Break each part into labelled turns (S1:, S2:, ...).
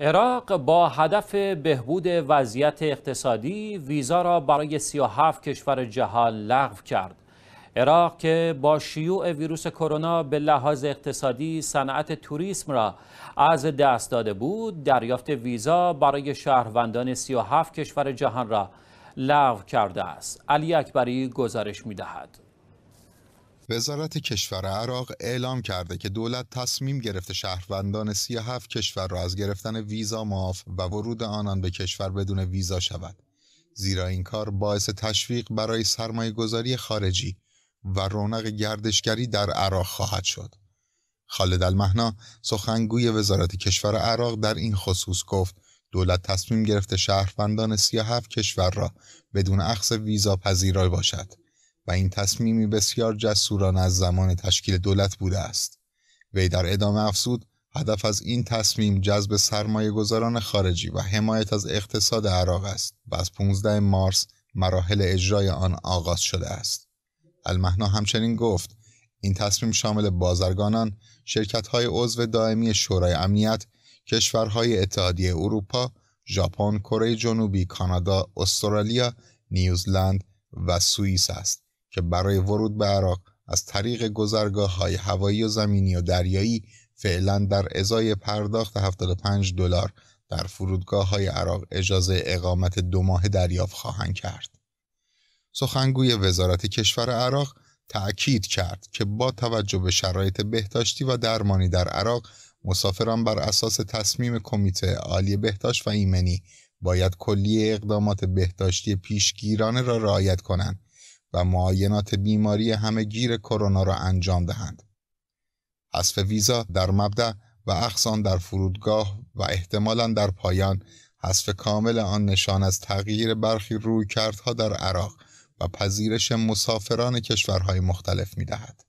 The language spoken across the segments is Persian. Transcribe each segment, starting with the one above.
S1: عراق با هدف بهبود وضعیت اقتصادی ویزا را برای 37 کشور جهان لغو کرد. عراق که با شیوع ویروس کرونا به لحاظ اقتصادی صنعت توریسم را از دست داده بود، دریافت ویزا برای شهروندان 37 کشور جهان را لغو کرده است. علی اکبری گزارش می‌دهد.
S2: وزارت کشور عراق اعلام کرده که دولت تصمیم گرفته شهروندان 37 کشور را از گرفتن ویزا معاف و ورود آنان به کشور بدون ویزا شود زیرا این کار باعث تشویق برای سرمایه گذاری خارجی و رونق گردشگری در عراق خواهد شد خالد المهنا سخنگوی وزارت کشور عراق در این خصوص گفت دولت تصمیم گرفته شهروندان 37 کشور را بدون اخذ ویزا پذیرای باشد و این تصمیمی بسیار جسوران از زمان تشکیل دولت بوده است وی در ادامه افزود هدف از این تصمیم جذب سرمایه گذاران خارجی و حمایت از اقتصاد عراق است و از 15 مارس مراحل اجرای آن آغاز شده است المحنا همچنین گفت این تصمیم شامل بازرگانان، شرکت‌های عضو دائمی شورای امنیت، کشورهای اتحادیه اروپا، ژاپن، کره جنوبی، کانادا، استرالیا، نیوزلند و سوئیس است. که برای ورود به عراق از طریق گذرگاه های هوایی و زمینی و دریایی فعلا در ازای پرداخت 75 دلار در فرودگاه های عراق اجازه اقامت دو ماه دریافت خواهند کرد. سخنگوی وزارت کشور عراق تأکید کرد که با توجه به شرایط بهداشتی و درمانی در عراق مسافران بر اساس تصمیم کمیته عالی بهداشت و ایمنی باید کلیه اقدامات بهداشتی پیشگیرانه را رعایت کنند و معاینات بیماری گیر کرونا را انجام دهند. حذف ویزا در مبدع و اخسان در فرودگاه و احتمالا در پایان حذف کامل آن نشان از تغییر برخی رویکردها در عراق و پذیرش مسافران کشورهای مختلف می دهد.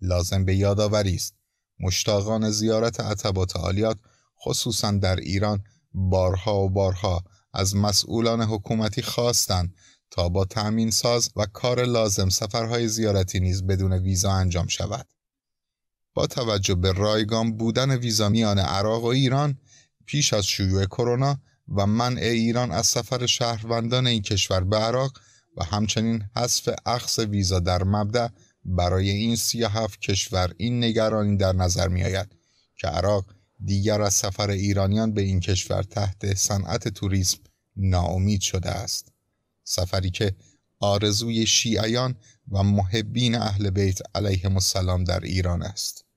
S2: لازم به یادآوری است مشتاقان زیارت عتبات عالیات خصوصا در ایران بارها و بارها از مسئولان حکومتی خواستند تا با تأمین ساز و کار لازم سفرهای زیارتی نیز بدون ویزا انجام شود. با توجه به رایگان بودن ویزا میان عراق و ایران پیش از شیوع کرونا و منع ایران از سفر شهروندان این کشور به عراق و همچنین حذف اخص ویزا در مبدع برای این 37 کشور این نگرانی در نظر می آید که عراق دیگر از سفر ایرانیان به این کشور تحت صنعت توریسم ناامید شده است. سفری که آرزوی شیعیان و محبین اهل بیت علیهم
S1: السلام در ایران است